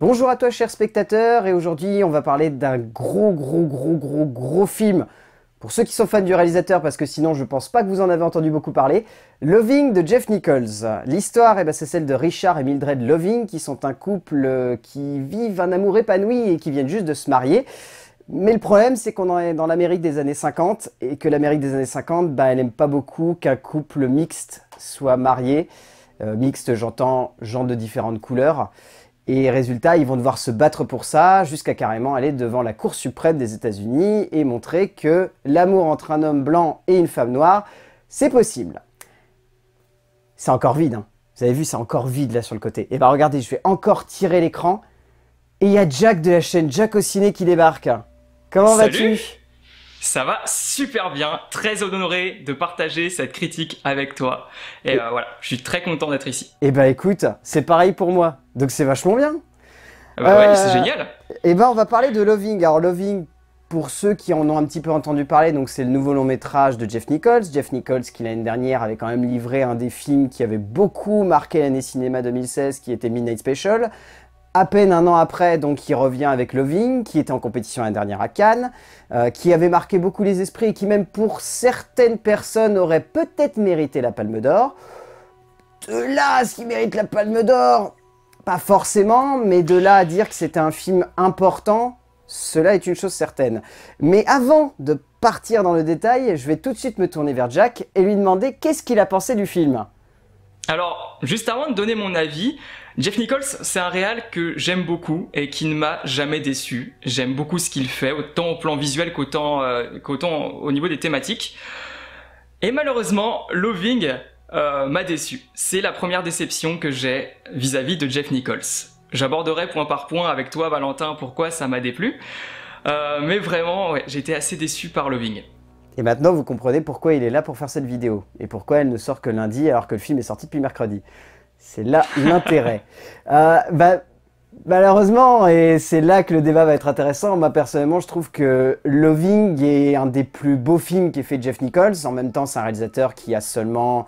Bonjour à toi chers spectateurs et aujourd'hui on va parler d'un gros gros gros gros gros film. Pour ceux qui sont fans du réalisateur parce que sinon je pense pas que vous en avez entendu beaucoup parler, Loving de Jeff Nichols. L'histoire eh ben, c'est celle de Richard et Mildred Loving qui sont un couple euh, qui vivent un amour épanoui et qui viennent juste de se marier. Mais le problème c'est qu'on est dans l'Amérique des années 50 et que l'Amérique des années 50 ben, elle aime pas beaucoup qu'un couple mixte soit marié. Euh, mixte j'entends gens de différentes couleurs. Et résultat, ils vont devoir se battre pour ça, jusqu'à carrément aller devant la Cour suprême des États-Unis et montrer que l'amour entre un homme blanc et une femme noire, c'est possible. C'est encore vide, hein. Vous avez vu, c'est encore vide là sur le côté. Et eh bah ben, regardez, je vais encore tirer l'écran. Et il y a Jack de la chaîne Jack au ciné qui débarque. Comment vas-tu ça va super bien, très honoré de partager cette critique avec toi. Et, euh, voilà, je suis très content d'être ici. Et eh bah ben, écoute, c'est pareil pour moi, donc c'est vachement bien. Ah bah ouais, c'est euh, génial. Et eh ben on va parler de Loving. Alors Loving, pour ceux qui en ont un petit peu entendu parler, donc c'est le nouveau long métrage de Jeff Nichols. Jeff Nichols qui l'année dernière avait quand même livré un des films qui avait beaucoup marqué l'année cinéma 2016, qui était Midnight Special à peine un an après, donc il revient avec Loving, qui était en compétition la dernière à Cannes, euh, qui avait marqué beaucoup les esprits et qui même pour certaines personnes aurait peut-être mérité la Palme d'Or. De là ce qu'il mérite la Palme d'Or, pas forcément, mais de là à dire que c'était un film important, cela est une chose certaine. Mais avant de partir dans le détail, je vais tout de suite me tourner vers Jack et lui demander qu'est-ce qu'il a pensé du film. Alors, juste avant de donner mon avis, Jeff Nichols, c'est un réal que j'aime beaucoup et qui ne m'a jamais déçu. J'aime beaucoup ce qu'il fait, autant au plan visuel qu'autant euh, au niveau des thématiques. Et malheureusement, Loving euh, m'a déçu. C'est la première déception que j'ai vis-à-vis de Jeff Nichols. J'aborderai point par point avec toi, Valentin, pourquoi ça m'a déplu. Euh, mais vraiment, j'ai j'étais assez déçu par Loving. Et maintenant, vous comprenez pourquoi il est là pour faire cette vidéo et pourquoi elle ne sort que lundi alors que le film est sorti depuis mercredi. C'est là l'intérêt. Euh, bah, malheureusement, et c'est là que le débat va être intéressant, moi personnellement je trouve que Loving est un des plus beaux films qu'ait fait Jeff Nichols. En même temps, c'est un réalisateur qui a seulement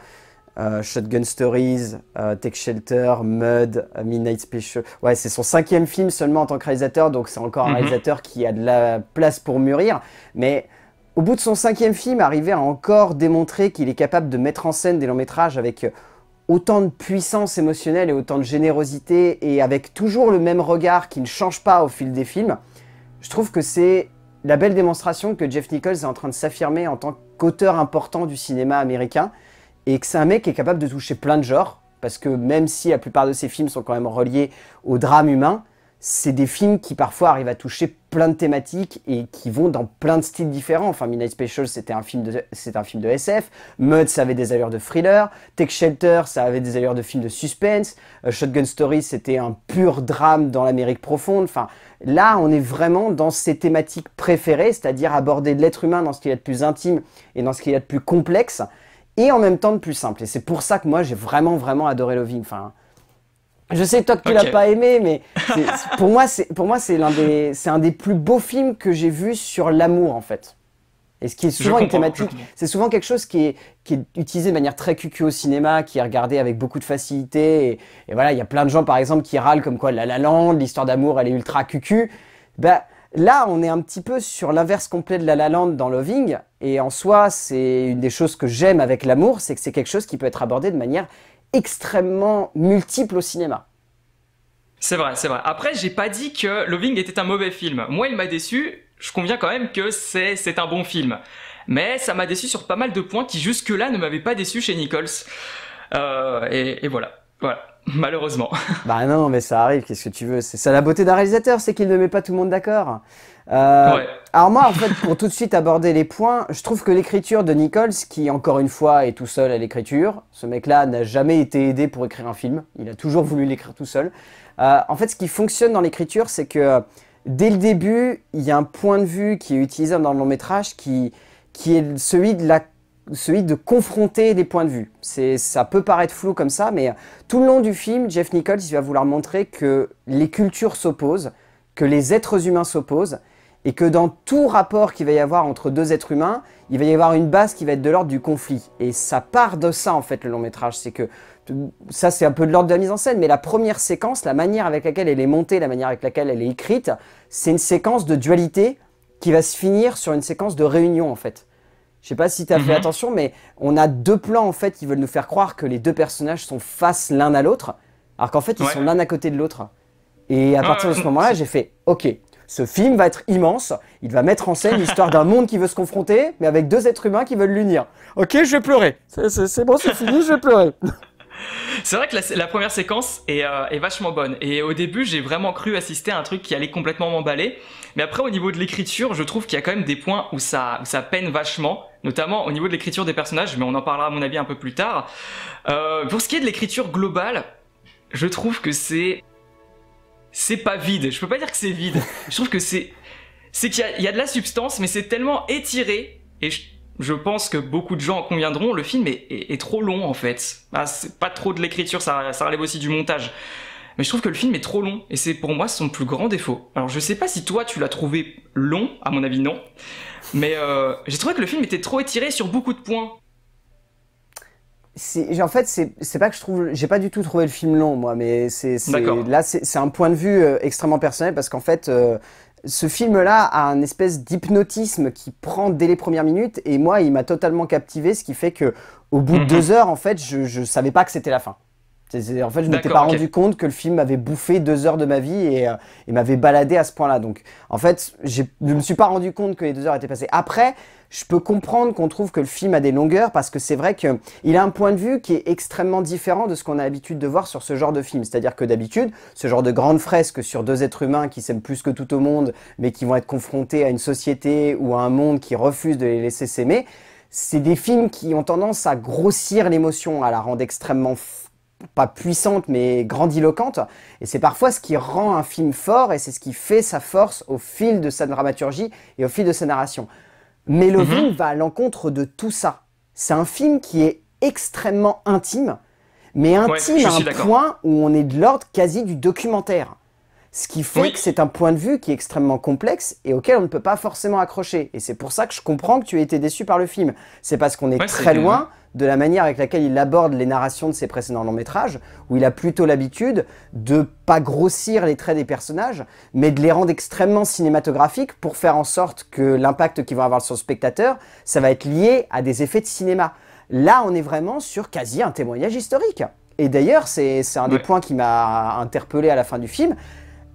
euh, Shotgun Stories, Tech Shelter, Mud, Midnight Special. Ouais, c'est son cinquième film seulement en tant que réalisateur, donc c'est encore un mhm. réalisateur qui a de la place pour mûrir. Mais au bout de son cinquième film, arriver à encore démontrer qu'il est capable de mettre en scène des longs métrages avec autant de puissance émotionnelle et autant de générosité et avec toujours le même regard qui ne change pas au fil des films, je trouve que c'est la belle démonstration que Jeff Nichols est en train de s'affirmer en tant qu'auteur important du cinéma américain et que c'est un mec qui est capable de toucher plein de genres parce que même si la plupart de ses films sont quand même reliés au drame humain, c'est des films qui parfois arrivent à toucher plein de thématiques et qui vont dans plein de styles différents. Enfin, Midnight Special, c'était un film de, un film de SF. Mud, ça avait des allures de thriller. Tech Shelter, ça avait des allures de film de suspense. Euh, Shotgun Story, c'était un pur drame dans l'Amérique profonde. là, on est vraiment dans ses thématiques préférées, c'est-à-dire aborder l'être humain dans ce qu'il y a de plus intime et dans ce qu'il y a de plus complexe et en même temps de plus simple. Et c'est pour ça que moi, j'ai vraiment, vraiment adoré Loving. Enfin, je sais toi que tu l'as pas aimé, mais pour moi c'est pour moi c'est l'un des un des plus beaux films que j'ai vu sur l'amour en fait. Et ce qui est souvent une thématique, c'est souvent quelque chose qui est, utilisé de manière très cucu au cinéma, qui est regardé avec beaucoup de facilité. Et, voilà, il y a plein de gens par exemple qui râlent comme quoi La La Land, l'histoire d'amour, elle est ultra cucu. Bah là, on est un petit peu sur l'inverse complet de La La Land dans Loving. Et en soi, c'est une des choses que j'aime avec l'amour, c'est que c'est quelque chose qui peut être abordé de manière extrêmement multiple au cinéma. C'est vrai, c'est vrai. Après, j'ai pas dit que Loving était un mauvais film. Moi, il m'a déçu. Je conviens quand même que c'est un bon film. Mais ça m'a déçu sur pas mal de points qui jusque-là ne m'avaient pas déçu chez Nichols. Euh, et, et, voilà, voilà, malheureusement. Bah non, mais ça arrive, qu'est-ce que tu veux C'est ça la beauté d'un réalisateur, c'est qu'il ne met pas tout le monde d'accord. Euh, alors moi, en fait, pour tout de suite aborder les points, je trouve que l'écriture de Nichols, qui encore une fois est tout seul à l'écriture, ce mec-là n'a jamais été aidé pour écrire un film, il a toujours voulu l'écrire tout seul. Euh, en fait, ce qui fonctionne dans l'écriture, c'est que dès le début, il y a un point de vue qui est utilisé dans le long métrage qui, qui est celui de la celui de confronter les points de vue. C'est, ça peut paraître flou comme ça, mais tout le long du film, Jeff Nichols il va vouloir montrer que les cultures s'opposent, que les êtres humains s'opposent, et que dans tout rapport qu'il va y avoir entre deux êtres humains, il va y avoir une base qui va être de l'ordre du conflit. Et ça part de ça en fait le long métrage, c'est que ça c'est un peu de l'ordre de la mise en scène, mais la première séquence, la manière avec laquelle elle est montée, la manière avec laquelle elle est écrite, c'est une séquence de dualité qui va se finir sur une séquence de réunion en fait. Je sais pas si tu as fait mhm. attention, mais on a deux plans en fait qui veulent nous faire croire que les deux personnages sont face l'un à l'autre, alors qu'en fait ils sont l'un à côté de l'autre. Et à ah partir de ce moment-là, j'ai fait OK, ce film va être immense. Il va mettre en scène l'histoire d'un monde qui veut se confronter, mais avec deux êtres humains qui veulent l'unir. Ok, je vais pleurer. C'est bon, c'est fini, je vais pleurer. C'est vrai que la, première séquence euh, est, vachement bonne. Et au début, j'ai vraiment cru assister à un truc qui allait complètement m'emballer. Mais après, au niveau de l'écriture, je trouve qu'il y a quand même des points où ça, peine vachement. Notamment au niveau de l'écriture des personnages, mais on en parlera à mon avis un peu plus tard. Euh, pour ce qui est de l'écriture globale, je trouve que c'est c'est pas vide. Je peux pas dire que c'est vide. je trouve que c'est c'est qu'il y, a de la substance, mais c'est tellement étiré et je, pense que beaucoup de gens en conviendront. Le film est, trop long en fait. Ah, c'est pas trop de l'écriture, ça, ça relève aussi du montage. Mais je trouve que le film est trop long et c'est pour moi son plus grand défaut. Alors je sais pas si toi tu l'as trouvé long, à mon avis non, mais euh, j'ai trouvé que le film était trop étiré sur beaucoup de points en fait, c'est pas que je trouve, j'ai pas du tout trouvé le film long, moi, mais c'est là, c'est un point de vue euh, extrêmement personnel parce qu'en fait, euh, ce film-là a un espèce d'hypnotisme qui prend dès les premières minutes et moi, il m'a totalement captivé, ce qui fait que au bout de mhm. deux heures, en fait, je, je savais pas que c'était la fin. En fait, je ne m'étais pas rendu compte que le film m'avait bouffé deux heures de ma vie et, euh, m'avait baladé à ce point-là. Donc, en fait, je ne me suis pas rendu compte que les deux heures étaient passées. Après, je peux comprendre qu'on trouve que le film a des longueurs parce que c'est vrai qu'il a un point de vue qui est extrêmement différent de ce qu'on a l'habitude de voir sur ce genre de film. C'est-à-dire que d'habitude, ce genre de grande fresque sur deux êtres humains qui s'aiment plus que tout au monde, mais qui vont être confrontés à une société ou à un monde qui refuse de les laisser s'aimer, c'est des films qui ont tendance à grossir l'émotion, à la rendre extrêmement pas puissante mais grandiloquente et c'est parfois ce qui rend un film fort et c'est ce qui fait sa force au fil de sa dramaturgie et au fil de sa narration. Mais le mhm. va à l'encontre de tout ça. C'est un film qui est extrêmement intime mais intime à un point où on est de l'ordre quasi du documentaire. Ce qui fait que c'est un point de vue qui est extrêmement complexe et auquel on ne peut pas forcément accrocher. Et c'est pour ça que je comprends que tu aies été déçu par le film. C'est parce qu'on est très loin de la manière avec laquelle il aborde les narrations de ses précédents longs métrages, où il a plutôt l'habitude de pas grossir les traits des personnages, mais de les rendre extrêmement cinématographiques pour faire en sorte que l'impact qu'ils vont avoir sur le spectateur, ça va être lié à des effets de cinéma. Là, on est vraiment sur quasi un témoignage historique. Et d'ailleurs, c'est un des points qui m'a interpellé à la fin du film,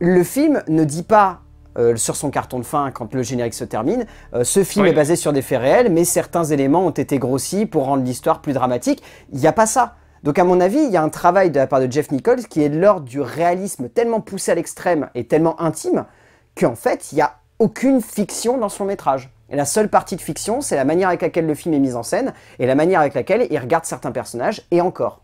le film ne dit pas euh, sur son carton de fin quand le générique se termine. Euh, ce film est basé sur des faits réels, mais certains éléments ont été grossis pour rendre l'histoire plus dramatique. Il n'y a pas ça. Donc à mon avis, il y a un travail de la part de Jeff Nichols qui est de l'ordre du réalisme tellement poussé à l'extrême et tellement intime qu'en fait, il n'y a aucune fiction dans son métrage. Et la seule partie de fiction, c'est la manière avec laquelle le film est mis en scène et la manière avec laquelle il regarde certains personnages, et encore.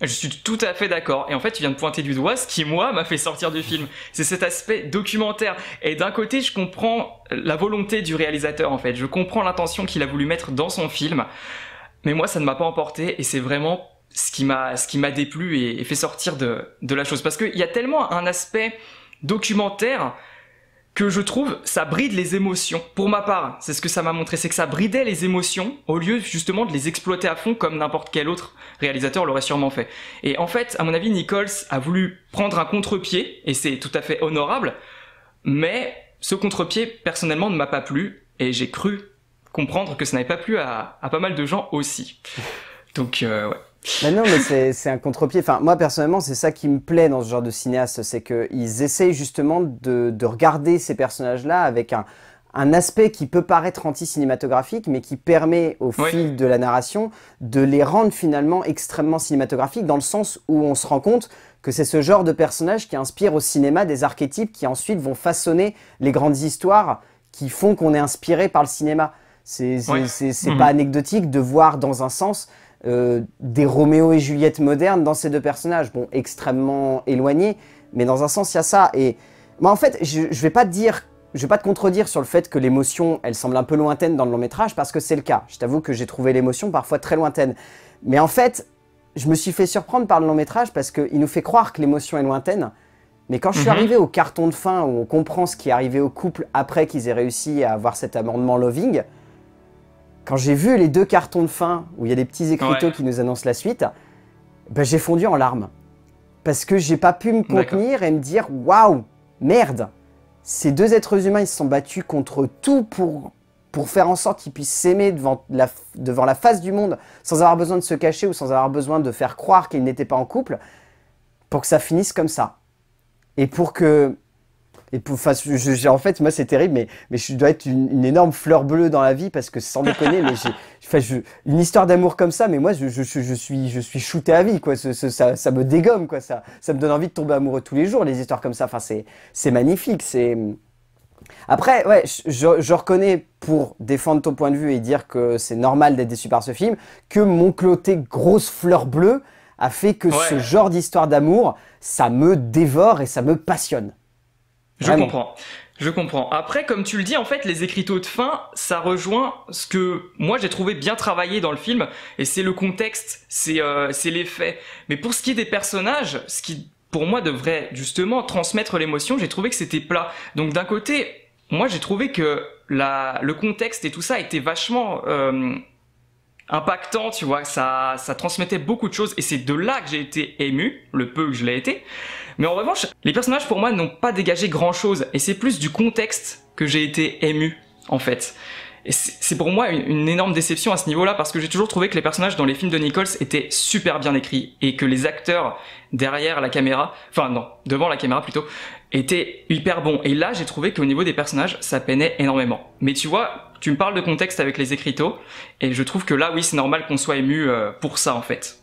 Je suis tout à fait d'accord. Et en fait, tu viens de pointer du doigt ce qui, moi, m'a fait sortir du film. C'est cet aspect documentaire. Et d'un côté, je comprends la volonté du réalisateur, en fait. Je comprends l'intention qu'il a voulu mettre dans son film. Mais moi, ça ne m'a pas emporté. Et c'est vraiment ce qui m'a, ce qui m'a déplu et, fait sortir de, de la chose. Parce qu'il y a tellement un aspect documentaire que je trouve ça bride les émotions. Pour ma part, c'est ce que ça m'a montré, c'est que ça bridait les émotions au lieu justement de les exploiter à fond comme n'importe quel autre réalisateur l'aurait sûrement fait. Et en fait, à mon avis, Nichols a voulu prendre un contre-pied, et c'est tout à fait honorable, mais ce contre-pied, personnellement, ne m'a pas plu, et j'ai cru comprendre que ça n'avait pas plu à, pas mal de gens aussi. Donc, euh, ouais non, mais c'est un contre-pied. Enfin, moi, personnellement, c'est ça qui me plaît dans ce genre de cinéaste, c'est qu'ils essayent justement de, regarder ces personnages-là avec un, aspect qui peut paraître anti-cinématographique, mais qui permet au fil de la narration de les rendre finalement extrêmement cinématographiques, dans le sens où on se rend compte que c'est ce genre de personnage qui inspire au cinéma des archétypes qui ensuite vont façonner les grandes histoires qui font qu'on est inspiré par le cinéma. C'est mhm. pas anecdotique de voir dans un sens euh, des Roméo et Juliette modernes dans ces deux personnages, bon, extrêmement éloignés, mais dans un sens, il y a ça. Et moi en fait, je, je vais pas te dire, je vais pas te contredire sur le fait que l'émotion, elle semble un peu lointaine dans le long métrage, parce que c'est le cas. Je t'avoue que j'ai trouvé l'émotion parfois très lointaine. Mais en fait, je me suis fait surprendre par le long métrage parce qu'il nous fait croire que l'émotion est lointaine. Mais quand je suis mhm. arrivé au carton de fin où on comprend ce qui est arrivé au couple après qu'ils aient réussi à avoir cet amendement loving, quand j'ai vu les deux cartons de fin où il y a des petits écriteaux qui nous annoncent la suite, ben, j'ai fondu en larmes. Parce que j'ai pas pu me contenir et me dire waouh, merde Ces deux êtres humains, ils se sont battus contre tout pour, pour faire en sorte qu'ils puissent s'aimer devant la, devant la face du monde sans avoir besoin de se cacher ou sans avoir besoin de faire croire qu'ils n'étaient pas en couple pour que ça finisse comme ça. Et pour que en fait, moi, c'est terrible, mais, je dois être une, énorme fleur bleue dans la vie parce que sans déconner, mais une histoire d'amour comme ça, mais moi, je, suis, je suis shooté à vie, quoi. ça, me dégomme, quoi. Ça, me donne envie de tomber amoureux tous les jours, les histoires comme ça. Enfin, c'est, magnifique. Après, ouais, je, reconnais pour défendre ton point de vue et dire que c'est normal d'être déçu par ce film, que mon cloté grosse fleur bleue a fait que ce genre d'histoire d'amour, ça me dévore et ça me passionne. Je comprends. Je comprends. Après, comme tu le dis, en fait, les écriteaux de fin, ça rejoint ce que moi j'ai trouvé bien travaillé dans le film, et c'est le contexte, c'est euh, les Mais pour ce qui est des personnages, ce qui pour moi devrait justement transmettre l'émotion, j'ai trouvé que c'était plat. Donc d'un côté, moi j'ai trouvé que la, le contexte et tout ça était vachement euh, impactant, tu vois, ça, ça transmettait beaucoup de choses et c'est de là que j'ai été ému, le peu que je l'ai été. Mais en revanche, les personnages pour moi n'ont pas dégagé grand chose et c'est plus du contexte que j'ai été ému, en fait. Et c'est pour moi une, une, énorme déception à ce niveau-là parce que j'ai toujours trouvé que les personnages dans les films de Nichols étaient super bien écrits et que les acteurs derrière la caméra, enfin non, devant la caméra plutôt, étaient hyper bons. Et là, j'ai trouvé qu'au niveau des personnages, ça peinait énormément. Mais tu vois, tu me parles de contexte avec les écriteaux, et je trouve que là, oui, c'est normal qu'on soit ému euh, pour ça, en fait.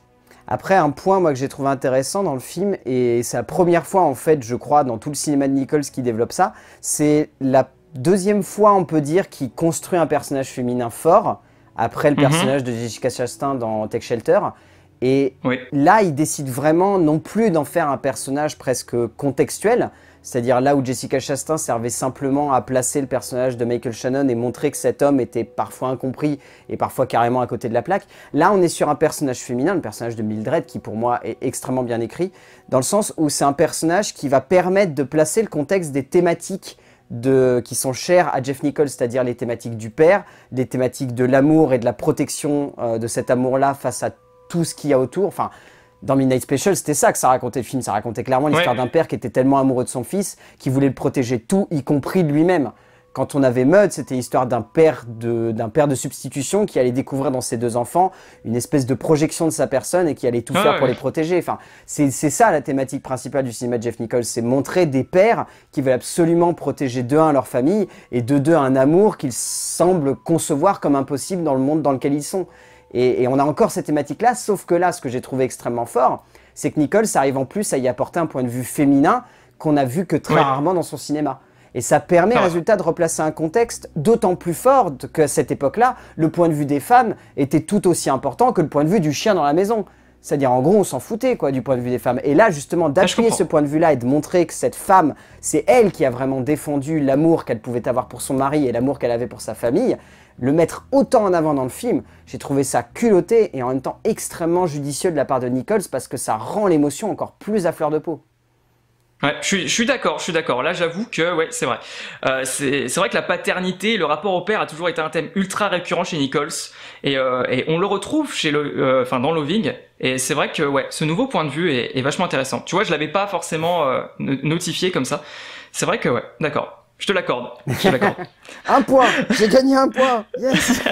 Après, un point moi que j'ai trouvé intéressant dans le film, et c'est la première fois en fait, je crois, dans tout le cinéma de Nichols qui développe ça, c'est la deuxième fois, on peut dire, qu'il construit un personnage féminin fort, après le mhm. personnage de Jessica Chastain dans Tech Shelter. Et là, il décide vraiment non plus d'en faire un personnage presque contextuel, c'est-à-dire là où Jessica Chastain servait simplement à placer le personnage de Michael Shannon et montrer que cet homme était parfois incompris et parfois carrément à côté de la plaque. Là, on est sur un personnage féminin, le personnage de Mildred, qui pour moi est extrêmement bien écrit, dans le sens où c'est un personnage qui va permettre de placer le contexte des thématiques qui sont chères à Jeff Nichols, c'est-à-dire les thématiques du père, des thématiques de l'amour et de la protection euh, de cet amour-là face à tout ce qu'il y a autour. Enfin, dans Midnight Special, c'était ça que ça racontait le film. Ça racontait clairement l'histoire d'un père qui était tellement amoureux de son fils qu'il voulait le protéger tout, y compris de lui-même. Quand on avait Mud, c'était l'histoire d'un père de d'un père de substitution qui allait découvrir dans ses deux enfants une espèce de projection de sa personne et qui allait tout ah faire pour les protéger. Enfin, c'est ça la thématique principale du cinéma de Jeff Nichols, c'est montrer des pères qui veulent absolument protéger de un leur famille et de deux un amour qu'ils semblent concevoir comme impossible dans le monde dans lequel ils sont. Et, on a encore cette thématique-là, sauf que là, ce que j'ai trouvé extrêmement fort, c'est que Nicole, ça arrive en plus à y apporter un point de vue féminin qu'on a vu que très rarement dans son cinéma. Et ça permet, résultat, de replacer un contexte d'autant plus fort qu'à cette époque-là, le point de vue des femmes était tout aussi important que le point de vue du chien dans la maison. C'est-à-dire, en gros, on s'en foutait quoi, du point de vue des femmes. Et là, justement, d'appuyer ce point de vue-là et de montrer que cette femme, c'est elle qui a vraiment défendu l'amour qu'elle pouvait avoir pour son mari et l'amour qu'elle avait pour sa famille, le mettre autant en avant dans le film, j'ai trouvé ça culotté et en même temps extrêmement judicieux de la part de Nichols parce que ça rend l'émotion encore plus à fleur de peau. Ouais, je suis, d'accord, je suis d'accord. Là, j'avoue que, ouais, c'est vrai. Euh, c'est vrai que la paternité, le rapport au père a toujours été un thème ultra récurrent chez Nichols, et, euh, on le retrouve chez le, euh, enfin, dans Loving. Et c'est vrai que, ouais, ce nouveau point de vue est, est vachement intéressant. Tu vois, je l'avais pas forcément notifié comme ça. C'est vrai que, ouais, d'accord. Je te l'accorde. un point. J'ai gagné un point. Yes.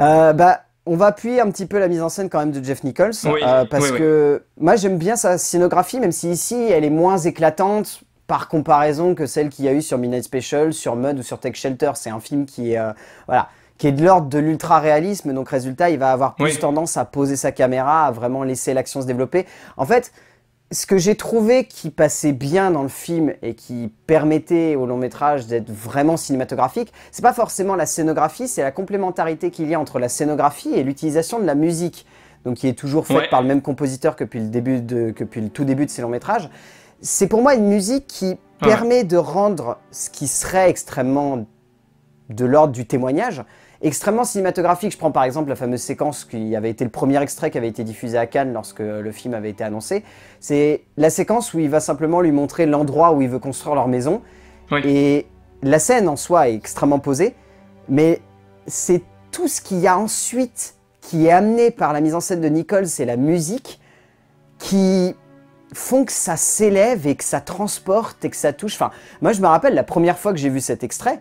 Euh, bah, on va appuyer un petit peu la mise en scène quand même de Jeff Nichols euh, parce que moi j'aime bien sa scénographie, même si ici elle est moins éclatante par comparaison que celle qu'il y a eu sur Midnight Special, sur Mud ou sur Tech Shelter. C'est un film qui est euh, voilà qui est de l'ordre de l'ultra-réalisme, donc résultat, il va avoir plus tendance à poser sa caméra, à vraiment laisser l'action se développer. En fait, ce que j'ai trouvé qui passait bien dans le film et qui permettait au long métrage d'être vraiment cinématographique, c'est pas forcément la scénographie, c'est la complémentarité qu'il y a entre la scénographie et l'utilisation de la musique, donc qui est toujours faite par le même compositeur que depuis le, tout début de ces longs métrages. C'est pour moi une musique qui permet de rendre ce qui serait extrêmement de l'ordre du témoignage, extrêmement cinématographique. Je prends par exemple la fameuse séquence qui avait été le premier extrait qui avait été diffusé à Cannes lorsque le film avait été annoncé. C'est la séquence où il va simplement lui montrer l'endroit où il veut construire leur maison. Et la scène en soi est extrêmement posée, mais c'est tout ce qu'il y a ensuite qui est amené par la mise en scène de Nichols et la musique qui font que ça s'élève et que ça transporte et que ça touche. Enfin, moi je me rappelle la première fois que j'ai vu cet extrait,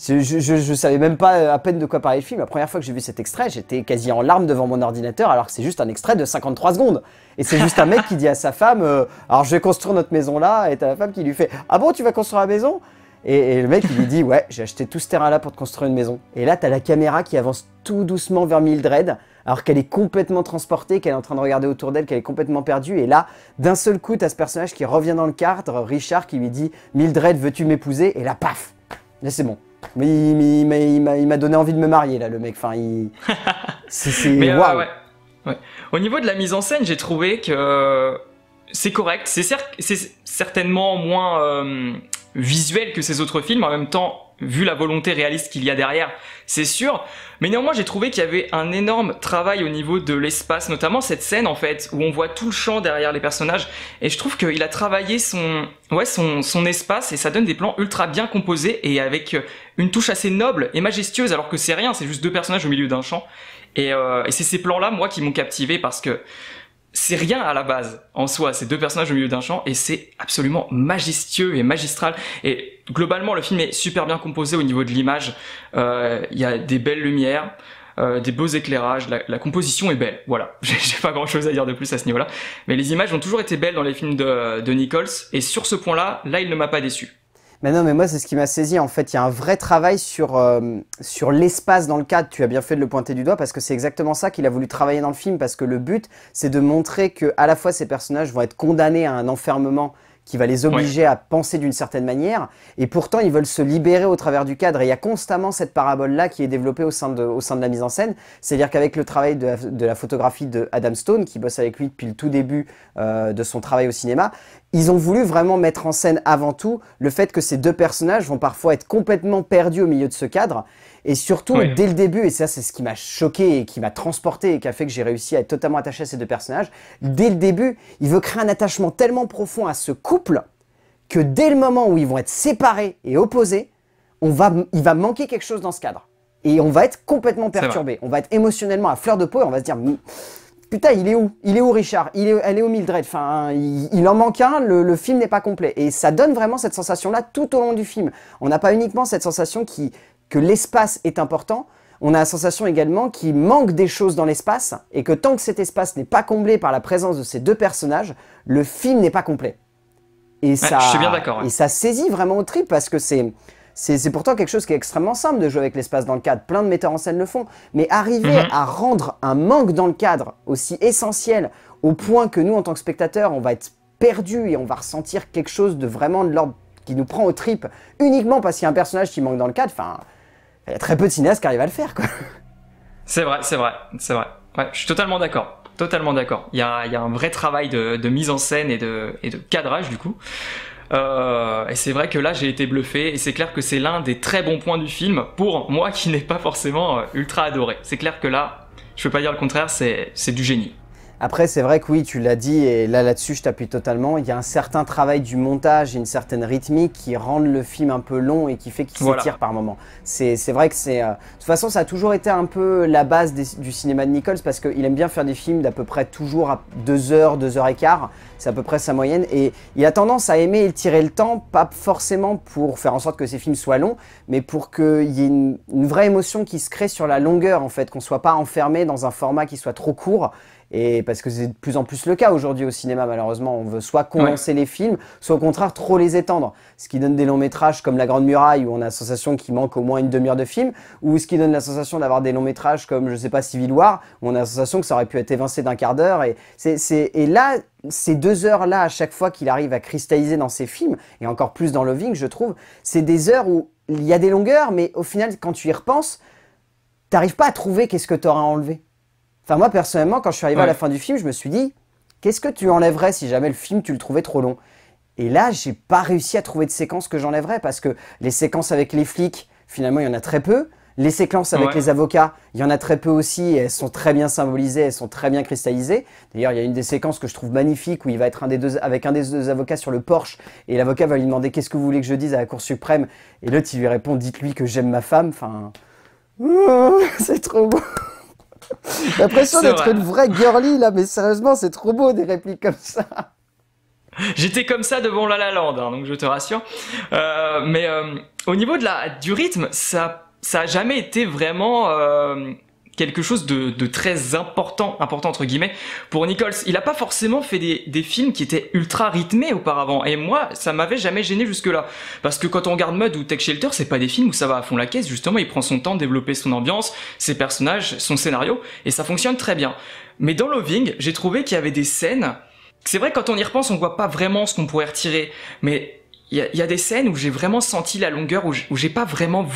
je, ne savais même pas euh, à peine de quoi parler le film. La première fois que j'ai vu cet extrait, j'étais quasi en larmes devant mon ordinateur, alors que c'est juste un extrait de 53 secondes. Et c'est juste un mec qui dit à sa femme euh, Alors je vais construire notre maison là, et t'as la femme qui lui fait Ah bon, tu vas construire la maison et, le mec, il lui dit Ouais, j'ai acheté tout ce terrain-là pour te construire une maison. Et là, t'as la caméra qui avance tout doucement vers Mildred, alors qu'elle est complètement transportée, qu'elle est en train de regarder autour d'elle, qu'elle est complètement perdue. Et là, d'un seul coup, t'as ce personnage qui revient dans le cadre, Richard, qui lui dit Mildred, veux-tu m'épouser Et là, paf Là, c'est bon. Mais il, m'a donné envie de me marier, là, le mec. Enfin, il... c'est... ouais. Au niveau de la mise en scène, j'ai trouvé que euh, c'est correct. C'est certainement moins euh, visuel que ses autres films. En même temps, vu la volonté réaliste qu'il y a derrière, c'est sûr. Mais néanmoins, j'ai trouvé qu'il y avait un énorme travail au niveau de l'espace, notamment cette scène en fait où on voit tout le champ derrière les personnages. Et je trouve qu'il a travaillé son, ouais, son, son espace et ça donne des plans ultra bien composés et avec euh, une touche assez noble et majestueuse, alors que c'est rien, c'est juste deux personnages au milieu d'un champ. Et, euh, et c'est ces plans-là, moi, qui m'ont captivé parce que c'est rien à la base en soi, ces deux personnages au milieu d'un champ, et c'est absolument majestueux et magistral. Et globalement, le film est super bien composé au niveau de l'image. Euh, il y a des belles lumières, euh, des beaux éclairages, la, la, composition est belle. Voilà, j'ai pas grand chose à dire de plus à ce niveau-là. Mais les images ont toujours été belles dans les films de, de Nichols, et sur ce point-là, là, il ne m'a pas déçu. Mais non, mais moi, c'est ce qui m'a saisi. En fait, il y a un vrai travail sur, euh, sur l'espace dans le cadre. Tu as bien fait de le pointer du doigt parce que c'est exactement ça qu'il a voulu travailler dans le film. Parce que le but, c'est de montrer que à la fois ces personnages vont être condamnés à un enfermement qui va les obliger à penser d'une certaine manière. Et pourtant, ils veulent se libérer au travers du cadre. Et il y a constamment cette parabole-là qui est développée au sein de, la mise en scène. C'est-à-dire qu'avec le travail de la, photographie de Adam Stone, qui bosse avec lui depuis le tout début euh, de son travail au cinéma, ils ont voulu vraiment mettre en scène avant tout le fait que ces deux personnages vont parfois être complètement perdus au milieu de ce cadre et surtout, dès le début, et ça c'est ce qui m'a choqué et qui m'a transporté et qui a fait que j'ai réussi à être totalement attaché à ces deux personnages, dès le début, il veut créer un attachement tellement profond à ce couple que dès le moment où ils vont être séparés et opposés, on va, il va manquer quelque chose dans ce cadre. Et on va être complètement perturbé. On va être émotionnellement à fleur de peau et on va se dire... Putain, il est où Il est où Richard il est, Elle est où Mildred Enfin, il, en manque un, le film n'est pas complet. Et ça donne vraiment cette sensation-là tout au long du film. On n'a pas uniquement cette sensation qui que l'espace est important, on a la sensation également qu'il manque des choses dans l'espace et que tant que cet espace n'est pas comblé par la présence de ces deux personnages, le film n'est pas complet. Et, ça, je suis bien d'accord. et ça saisit vraiment au trip parce que c'est, c'est, pourtant quelque chose qui est extrêmement simple de jouer avec l'espace dans le cadre. Plein de metteurs en scène le font. Mais arriver mhm. à rendre un manque dans le cadre aussi essentiel au point que nous, en tant que spectateurs, on va être perdu et on va ressentir quelque chose de vraiment de l'ordre qui nous prend au trip, uniquement parce qu'il y a un personnage qui manque dans le cadre. Enfin, il y a très peu de cinéastes qui arrivent à le faire, quoi. C'est vrai, c'est vrai, c'est vrai. Ouais, je suis totalement d'accord. Totalement d'accord. Il y a, un vrai travail de, mise en scène et de, et de cadrage, du coup. Euh, et c'est vrai que là, j'ai été bluffé, et c'est clair que c'est l'un des très bons points du film pour moi qui n'ai pas forcément euh, ultra adoré. C'est clair que là, je peux pas dire le contraire, c'est du génie. Après, c'est vrai que oui, tu l'as dit, et là là-dessus, je t'appuie totalement. Il y a un certain travail du montage, une certaine rythmique qui rend le film un peu long et qui fait qu'il s'étire par moment. C'est vrai que c'est. Euh, de toute façon, ça a toujours été un peu la base du cinéma de Nichols parce qu'il aime bien faire des films d'à peu près toujours à 2 heures, 2 heures et quart. C'est à peu près sa moyenne. Et il a tendance à aimer étirer le temps, pas forcément pour faire en sorte que ses films soient longs, mais pour qu'il y ait une, une vraie émotion qui se crée sur la longueur, en fait, qu'on soit pas enfermé dans un format qui soit trop court et parce que c'est de plus en plus le cas aujourd'hui au cinéma, malheureusement. On veut soit condenser les films, soit au contraire trop les étendre. Ce qui donne des longs métrages comme La Grande Muraille, où on a la sensation qu'il manque au moins une demi-heure de film, ou ce qui donne la sensation d'avoir des longs métrages comme, je sais pas, Civil War, où on a la sensation que ça aurait pu être évincé d'un quart d'heure. Et, et là, ces deux heures-là, à chaque fois qu'il arrive à cristalliser dans ses films, et encore plus dans Loving, je trouve, c'est des heures où il y a des longueurs, mais au final, quand tu y repenses, t'arrives pas à trouver qu'est-ce que t'auras enlevé. Enfin, moi, personnellement, quand je suis arrivé à la fin du film, je me suis dit, qu'est-ce que tu enlèverais si jamais le film, tu le trouvais trop long Et là, j'ai pas réussi à trouver de séquence que j'enlèverais parce que les séquences avec les flics, finalement, il y en a très peu. Les séquences avec les avocats, il y en a très peu aussi, et elles sont très bien symbolisées, elles sont très bien cristallisées. D'ailleurs, il y a une des séquences que je trouve magnifique où il va être avec un des deux avocats sur le porche et l'avocat va lui demander qu'est-ce que vous voulez que je dise à la Cour suprême, et l'autre il lui répond dites-lui que j'aime ma femme. Enfin, c'est trop beau. L'impression d'être une vraie girly là, mais sérieusement, c'est trop beau des répliques comme ça. J'étais comme ça devant La La Land, hein, donc je te rassure. Euh, mais euh, au niveau de la, du rythme, ça, ça a jamais été vraiment euh, quelque chose de, très important, important entre guillemets, pour Nichols. Il a pas forcément fait des, films qui étaient ultra rythmés auparavant, et moi, ça m'avait jamais gêné jusque-là. Parce que quand on regarde Mud ou Tech Shelter, c'est pas des films où ça va à fond la caisse, justement, il prend son temps de développer son ambiance, ses personnages, son scénario, et ça fonctionne très bien. Mais dans Loving, j'ai trouvé qu'il y avait des scènes... C'est vrai, quand on y repense, on voit pas vraiment ce qu'on pourrait retirer, mais il y, a des scènes où j'ai vraiment senti la longueur, où j'ai pas vraiment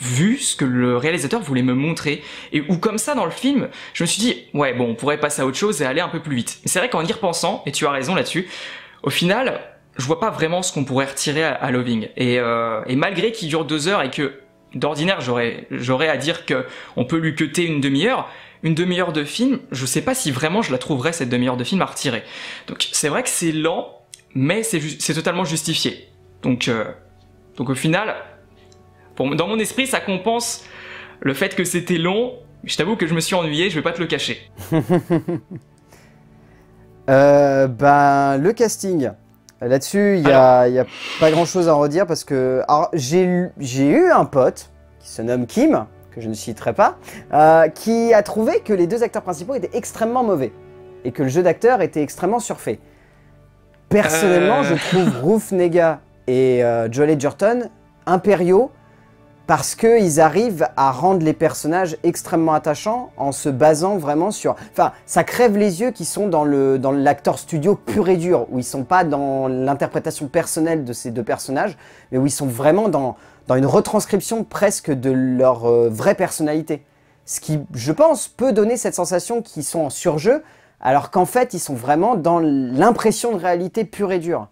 vu, ce que le réalisateur voulait me montrer, et où comme ça dans le film, je me suis dit, ouais bon, on pourrait passer à autre chose et aller un peu plus vite. C'est vrai qu'en y repensant, et tu as raison là-dessus, au final, je vois pas vraiment ce qu'on pourrait retirer à, Loving. Euh, et, malgré qu'il dure deux heures et que d'ordinaire j'aurais à dire que on peut lui queuter une demi-heure, une demi-heure de film, je sais pas si vraiment je la trouverais cette demi-heure de film à retirer. Donc c'est vrai que c'est lent, mais c'est totalement justifié. Donc, euh, donc au final, pour, dans mon esprit, ça compense le fait que c'était long. Je t'avoue que je me suis ennuyé, je vais pas te le cacher. Euh, ben, le casting. Là-dessus, il n'y a, pas grand-chose à redire parce que j'ai eu un pote qui se nomme Kim, que je ne citerai pas, euh, qui a trouvé que les deux acteurs principaux étaient extrêmement mauvais et que le jeu d'acteur était extrêmement surfait. Personnellement, je trouve Ruf Nega et euh, Joel Edgerton impériaux parce qu'ils arrivent à rendre les personnages extrêmement attachants en se basant vraiment sur... Enfin, ça crève les yeux qui sont dans l'acteur studio pur et dur, où ils sont pas dans l'interprétation personnelle de ces deux personnages, mais où ils sont vraiment dans, une retranscription presque de leur euh, vraie personnalité. Ce qui, je pense, peut donner cette sensation qu'ils sont en surjeu, alors qu'en fait, ils sont vraiment dans l'impression de réalité pure et dure.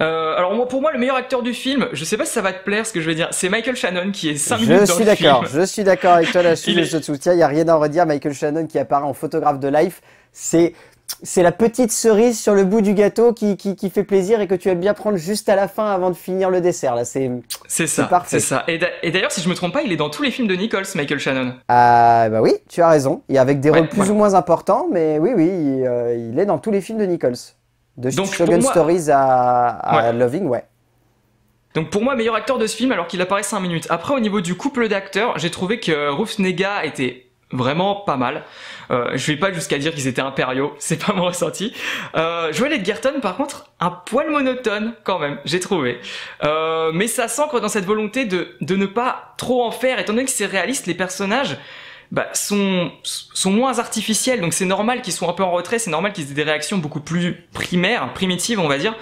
Euh, alors pour moi, le meilleur acteur du film, je sais pas si ça va te plaire ce que je vais dire, c'est Michael Shannon qui est 5 minutes le film. Je suis d'accord, je suis d'accord avec toi là-dessus, je te soutiens, il n'y a rien à redire. Michael Shannon qui apparaît en photographe de Life, c'est c'est la petite cerise sur le bout du gâteau qui, fait plaisir et que tu aimes bien prendre juste à la fin avant de finir le dessert. Là, c'est c'est ça, c'est ça. Et d'ailleurs, si je me trompe pas, il est dans tous les films de Nichols, Michael Shannon. Ah bah oui, tu as raison. Et avec des rôles plus ou moins importants, mais oui, oui, euh, il est dans tous les films de Nichols. De Donc, Shogun Stories à, Loving, ouais. Donc pour moi, meilleur acteur de ce film alors qu'il apparaît 5 minutes. Après, au niveau du couple d'acteurs, j'ai trouvé que Rufus Nega était vraiment pas mal. Euh, je vais pas jusqu'à dire qu'ils étaient impériaux, c'est pas mon ressenti. Euh, Joel Edgerton, par contre, un poil monotone quand même, j'ai trouvé. Euh, mais ça s'ancre dans cette volonté de, de ne pas trop en faire, étant donné que c'est réaliste, les personnages bah, sont, sont moins artificiels, donc c'est normal qu'ils soient un peu en retrait, c'est normal qu'ils aient des réactions beaucoup plus primaires, primitives on va dire.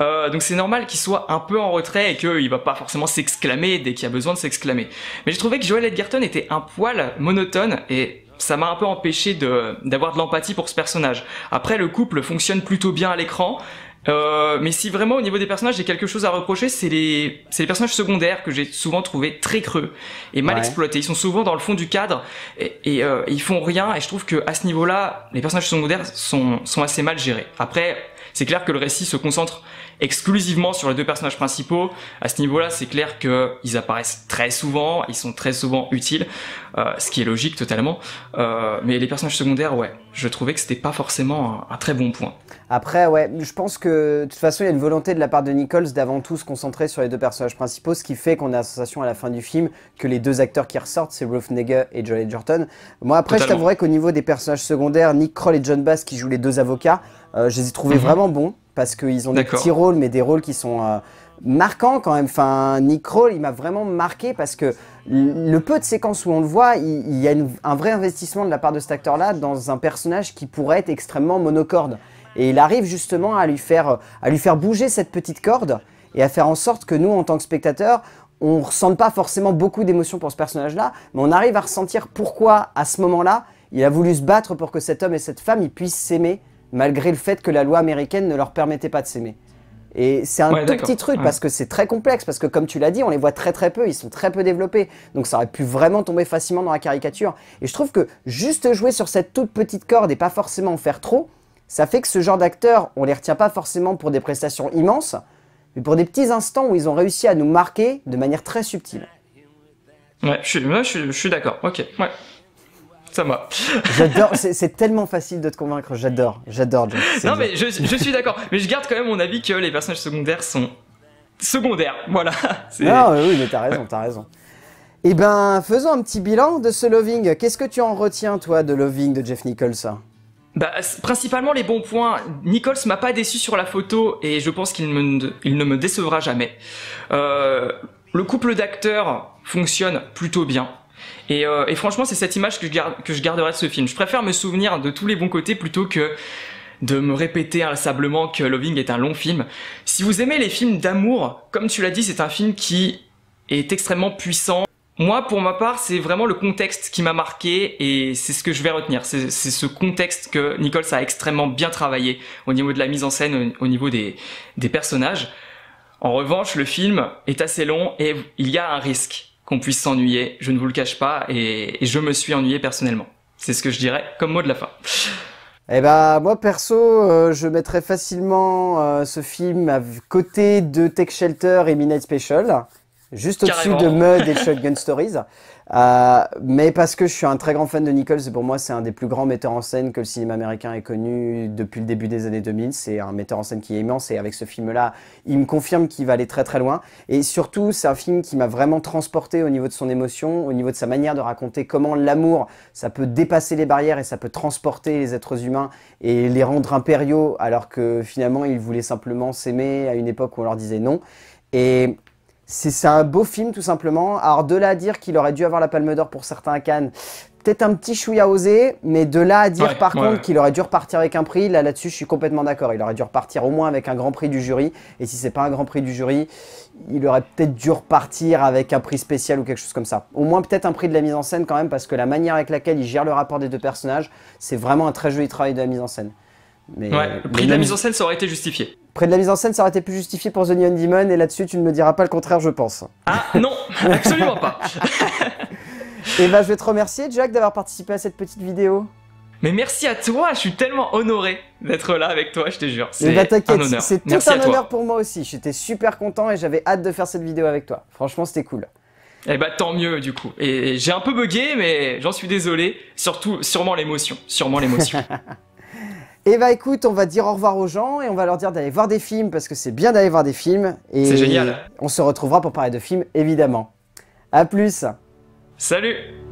Euh, donc c'est normal qu'ils soient un peu en retrait et qu'il va pas forcément s'exclamer dès qu'il a besoin de s'exclamer. Mais j'ai trouvé que Joel Edgerton était un poil monotone et ça m'a un peu empêché d'avoir de l'empathie pour ce personnage. Après, le couple fonctionne plutôt bien à l'écran, euh, mais si vraiment au niveau des personnages j'ai quelque chose à reprocher, c'est les, les personnages secondaires que j'ai souvent trouvé très creux et mal exploités. Ils sont souvent dans le fond du cadre et, euh, ils font rien. Et je trouve que à ce niveau-là, les personnages secondaires sont, sont assez mal gérés. Après, c'est clair que le récit se concentre exclusivement sur les deux personnages principaux. À ce niveau-là, c'est clair qu'ils apparaissent très souvent, ils sont très souvent utiles, euh, ce qui est logique totalement. Euh, mais les personnages secondaires, ouais, je trouvais que c'était pas forcément un, très bon point. Après, ouais, je pense que de toute façon, il y a une volonté de la part de Nichols d'avant tout se concentrer sur les deux personnages principaux, ce qui fait qu'on a la sensation à la fin du film que les deux acteurs qui ressortent, c'est Ruth Negger et Joel Edgerton. Moi, après, je t'avouerais qu'au niveau des personnages secondaires, Nick Kroll et John Bass qui jouent les deux avocats, euh, je les ai trouvés mhm. vraiment bons parce qu'ils ont des petits rôles, mais des rôles qui sont euh, marquants quand même. Enfin, Nick Kroll, il m'a vraiment marqué parce que le peu de séquences où on le voit, il, y a un vrai investissement de la part de cet acteur-là dans un personnage qui pourrait être extrêmement monocorde. Et il arrive justement à lui faire, à lui faire bouger cette petite corde et à faire en sorte que nous, en tant que spectateurs, on ne ressente pas forcément beaucoup d'émotions pour ce personnage-là, mais on arrive à ressentir pourquoi, à ce moment-là, il a voulu se battre pour que cet homme et cette femme ils puissent s'aimer, malgré le fait que la loi américaine ne leur permettait pas de s'aimer. Et c'est un tout petit truc parce que c'est très complexe, parce que comme tu l'as dit, on les voit très très peu, ils sont très peu développés. Donc ça aurait pu vraiment tomber facilement dans la caricature. Et je trouve que juste jouer sur cette toute petite corde et pas forcément en faire trop, ça fait que ce genre d'acteurs, on les retient pas forcément pour des prestations immenses, mais pour des petits instants où ils ont réussi à nous marquer de manière très subtile. Ouais, je suis, d'accord, ok, ouais. Ça J'adore, c'est tellement facile de te convaincre, j'adore, j'adore. Non mais je, suis d'accord, mais je garde quand même mon avis que les personnages secondaires sont secondaires, voilà. Non, oui, mais t'as raison, t'as raison. Eh ben, faisons un petit bilan de ce Loving. Qu'est-ce que tu en retiens, toi, de Loving de Jeff Nichols bah, principalement les bons points. Nichols m'a pas déçu sur la photo et je pense qu'il ne me décevra jamais. Euh, le couple d'acteurs fonctionne plutôt bien. Et, euh, franchement, c'est cette image que je, que je garderai de ce film. Je préfère me souvenir de tous les bons côtés plutôt que de me répéter inlassablement que Loving est un long film. Si vous aimez les films d'amour, comme tu l'as dit, c'est un film qui est extrêmement puissant. Moi, pour ma part, c'est vraiment le contexte qui m'a marqué et c'est ce que je vais retenir. C'est ce contexte que Nichols a extrêmement bien travaillé au niveau de la mise en scène, au niveau des, des personnages. En revanche, le film est assez long et il y a un risque qu'on puisse s'ennuyer. Je ne vous le cache pas et, je me suis ennuyé personnellement. C'est ce que je dirais comme mot de la fin. Eh ben moi perso, euh, je mettrais facilement euh, ce film à côté de Tech Shelter et Midnight Special juste au-dessus de Mud et Shotgun Stories. Euh, mais parce que je suis un très grand fan de Nichols, pour moi c'est un des plus grands metteurs en scène que le cinéma américain ait connu depuis le début des années 2000. C'est un metteur en scène qui est immense et avec ce film-là, il me confirme qu'il va aller très très loin. Et surtout, c'est un film qui m'a vraiment transporté au niveau de son émotion, au niveau de sa manière de raconter comment l'amour, ça peut dépasser les barrières et ça peut transporter les êtres humains et les rendre impériaux alors que finalement ils voulaient simplement s'aimer à une époque où on leur disait non. Et c'est un beau film tout simplement. Alors de là à dire qu'il aurait dû avoir la Palme d'Or pour certains à Cannes, peut-être un petit chouïa osé, mais de là à dire par contre qu'il aurait dû repartir avec un prix, là là-dessus je suis complètement d'accord. Il aurait dû repartir au moins avec un grand prix du jury. Et si c'est pas un grand prix du jury, il aurait peut-être dû repartir avec un prix spécial ou quelque chose comme ça. Au moins peut-être un prix de la mise en scène quand même, parce que la manière avec laquelle il gère le rapport des deux personnages, c'est vraiment un très joli travail de la mise en scène le prix de la mise en scène, ça aurait été justifié. prix de la mise en scène, ça aurait été plus justifié pour The Neon Demon, et là-dessus, tu ne me diras pas le contraire, je pense. Ah non, absolument pas. et eh ben, je vais te remercier, Jack, d'avoir participé à cette petite vidéo. Mais merci à toi, je suis tellement honoré d'être là avec toi, je te jure. Eh ben, c'est un honneur. C'est tout un honneur pour moi aussi. J'étais super content et j'avais hâte de faire cette vidéo avec toi. Franchement, c'était cool. Et eh bah ben, tant mieux du coup. Et j'ai un peu bugué, mais j'en suis désolé. Surtout, sûrement l'émotion. Sûrement l'émotion. Et eh bah ben, écoute, on va dire au revoir aux gens et on va leur dire d'aller voir des films parce que c'est bien d'aller voir des films. Et c'est génial. On se retrouvera pour parler de films évidemment. A plus. Salut.